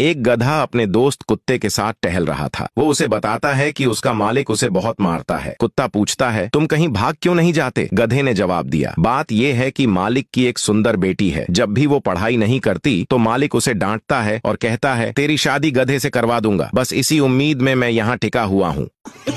एक गधा अपने दोस्त कुत्ते के साथ टहल रहा था वो उसे बताता है कि उसका मालिक उसे बहुत मारता है कुत्ता पूछता है तुम कहीं भाग क्यों नहीं जाते गधे ने जवाब दिया बात यह है कि मालिक की एक सुंदर बेटी है जब भी वो पढ़ाई नहीं करती तो मालिक उसे डांटता है और कहता है तेरी शादी गधे से करवा दूंगा बस इसी उम्मीद में मैं यहाँ टिका हुआ हूँ